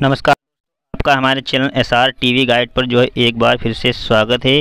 नमस्कार आपका हमारे channel S R T V guide पर जो है एक बार फिर से स्वागत है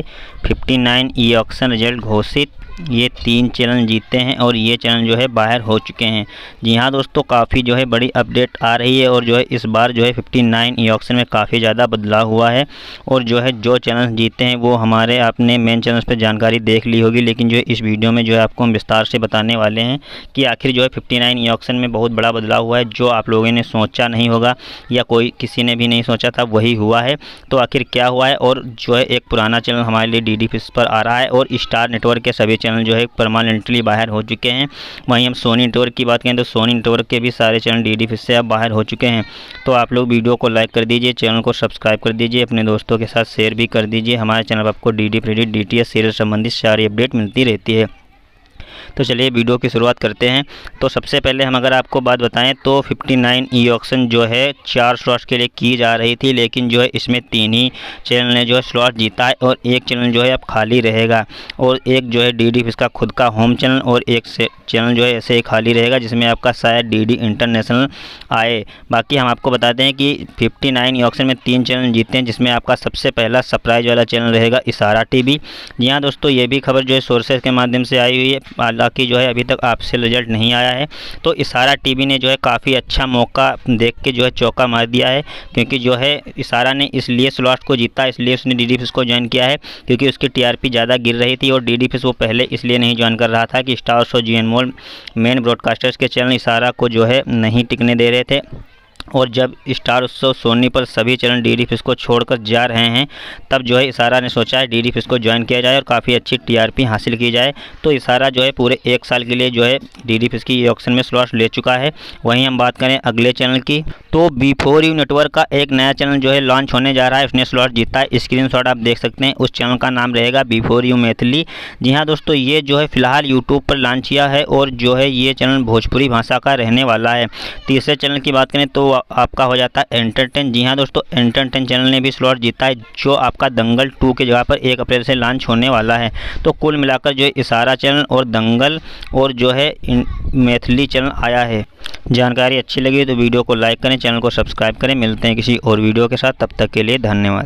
59 ई ऑक्शन रिजल्ट घोषित ये तीन चैनल जीते हैं और ये चैनल जो है बाहर हो चुके हैं जी हाँ दोस्तों काफ़ी जो है बड़ी अपडेट आ रही है और जो है इस बार जो है 59 नाइन ऑक्शन में काफ़ी ज़्यादा बदलाव हुआ है और जो है जो चैनल जीते हैं वो हमारे आपने मेन चैनल्स पर जानकारी देख ली होगी लेकिन जो है इस वीडियो में जो है आपको हम विस्तार से बताने वाले हैं कि आखिर जो है फिफ्टी नाइन ऑक्शन में बहुत बड़ा बदलाव हुआ है जो आप लोगों ने सोचा नहीं होगा या कोई किसी ने भी नहीं सोचा था वही हुआ है तो आखिर क्या हुआ है और जो है एक पुराना चैनल हमारे लिए डी पर आ रहा है और स्टार नेटवर्क के सभी चैनल जो है परमानेंटली बाहर हो चुके हैं वहीं हम सोनी नेटवर्क की बात करें तो सोनी नेटवर्क के भी सारे चैनल डी डी से अब बाहर हो चुके हैं तो आप लोग वीडियो को लाइक कर दीजिए चैनल को सब्सक्राइब कर दीजिए अपने दोस्तों के साथ शेयर भी कर दीजिए हमारे चैनल पर आपको डी डी प्रेडिट डी टी एस सीरियल संबंधित सारी अपडेट मिलती रहती है तो चलिए वीडियो की शुरुआत करते हैं तो सबसे पहले हम अगर आपको बात बताएं तो 59 नाइन ई ऑक्शन जो है चार स्लॉट के लिए की जा रही थी लेकिन जो है इसमें तीन ही चैनल ने जो है स्लॉट जीता है और एक चैनल जो है अब खाली रहेगा और एक जो है डी डी इसका खुद का होम चैनल और एक चैनल जो है ऐसे ही खाली रहेगा जिसमें आपका शायद डी डी इंटरनेशनल आए बाकी हम आपको बताते हैं कि फिफ्टी नाइन ऑक्शन में तीन चैनल जीते हैं जिसमें आपका सबसे पहला सरप्राइज वाला चैनल रहेगा इशारा टी वी जी हाँ दोस्तों ये भी खबर जो है सोर्सेज के माध्यम से आई हुई है हालांकि जो है अभी तक आपसे रिजल्ट नहीं आया है तो इशारा टीवी ने जो है काफ़ी अच्छा मौका देख के जो है चौका मार दिया है क्योंकि जो है इशारा ने इसलिए स्लॉट को जीता इसलिए उसने डी डी को ज्वाइन किया है क्योंकि उसकी टी ज़्यादा गिर रही थी और डी डी वो पहले इसलिए नहीं ज्वाइन कर रहा था कि Star show Zee and main broadcasters के चैनल इशारा को जो है नहीं टिकने दे रहे थे और जब स्टार उत्सव सोनी पर सभी चैनल डी डी को छोड़कर जा रहे हैं तब जो है इशारा ने सोचा है डी डी को ज्वाइन किया जाए और काफ़ी अच्छी टीआरपी हासिल की जाए तो इशारा जो है पूरे एक साल के लिए जो है डी डी की ऑक्शन में स्लॉट ले चुका है वहीं हम बात करें अगले चैनल की तो बी फोर यू नेटवर्क का एक नया चैनल जो है लॉन्च होने जा रहा है उसने स्लॉट जीता है स्क्रीन आप देख सकते हैं उस चैनल का नाम रहेगा बी फोर यू मैथिली जी हाँ दोस्तों ये जो है फिलहाल यूट्यूब पर लॉन्च किया है और जो है ये चैनल भोजपुरी भाषा का रहने वाला है तीसरे चैनल की बात करें तो आपका हो जाता है एंटरटेन जी हाँ दोस्तों एंटरटेन चैनल ने भी स्लॉट जीता है जो आपका दंगल टू की जगह पर एक अप्रैल से लॉन्च होने वाला है तो कुल मिलाकर जो इशारा चैनल और दंगल और जो है मैथिली चैनल आया है जानकारी अच्छी लगी तो वीडियो को लाइक करें चैनल को सब्सक्राइब करें मिलते हैं किसी और वीडियो के साथ तब तक के लिए धन्यवाद